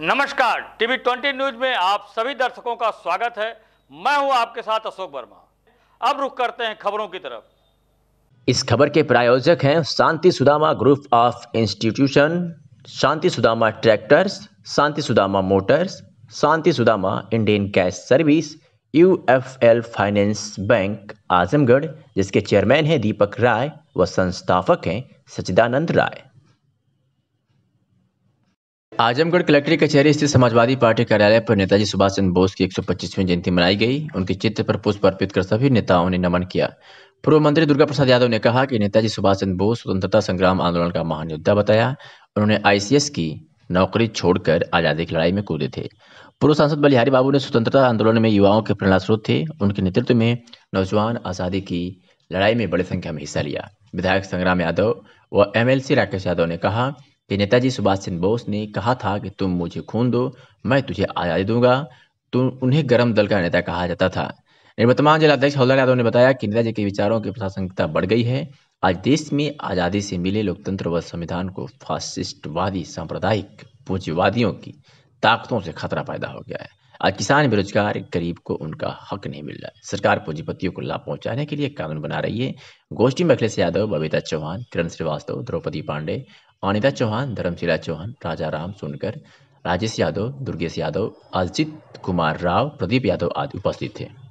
नमस्कार TV twenty news में आप सभी दर्शकों का स्वागत है मैं हूं आपके साथ अशोक वर्मा अब रुख करते हैं खबरों की तरफ इस खबर के प्रायोजक हैं Shanti Sudama group of institution Shanti Sudama tractors Shanti Sudama motors Shanti Sudama Indian cash service U F L finance bank Azamgarh जिसके चेयरमैन हैं दीपक राय व संस्थापक हैं सचिदानंद राय आजमगढ़ कलेक्ट्रेट कचहरी स्थित समाजवादी पार्टी कार्यालय पर नेताजी सुभाष चंद्र बोस की 125वीं जयंती मनाई गई उनके चित्र पर पुष्प अर्पित कर सभी नेताओं ने नमन किया पूर्व मंत्री दुर्गा प्रसाद यादव ने कहा कि नेताजी सुभाष चंद्र बोस स्वतंत्रता संग्राम आंदोलन का महान योद्धा बताया उन्होंने आईसीएस की नौकरी छोड़कर आजादी की लड़ाई में कूदे थे पूर्व सांसद बलिहारी बाबू ने स्वतंत्रता आंदोलन में युवाओं के प्रेरणा स्रोत थे उनके नेतृत्व में नौजवान आजादी की लड़ाई में बड़ी संख्या में हिस्सा लिया विधायक संग्राम यादव व एमएलसी राकेश यादव ने कहा कि नेताजी सुभाष चंद्र बोस ने कहा था कि तुम मुझे खून दो मैं तुझे आज़ादी दूंगा तो उन्हें गर्म दल का नेता कहा जाता था निवर्तमान अध्यक्ष हौलदार यादव ने बताया कि नेताजी के विचारों की प्रासंगिकता बढ़ गई है आज देश में आज़ादी से मिले लोकतंत्र व संविधान को फासिस्टवादी सांप्रदायिक पूंजीवादियों की ताकतों से खतरा पैदा हो गया है आज किसान बेरोजगार गरीब को उनका हक नहीं मिल रहा है सरकार पूंजीपतियों को लाभ पहुंचाने के लिए कानून बना रही है गोष्ठी में अखिलेश यादव बबीता चौहान किरण श्रीवास्तव द्रौपदी पांडे अनिता चौहान धर्मशिला चौहान राजा राम सुनकर राजेश यादव दुर्गेश यादव अजित कुमार राव प्रदीप यादव आदि उपस्थित थे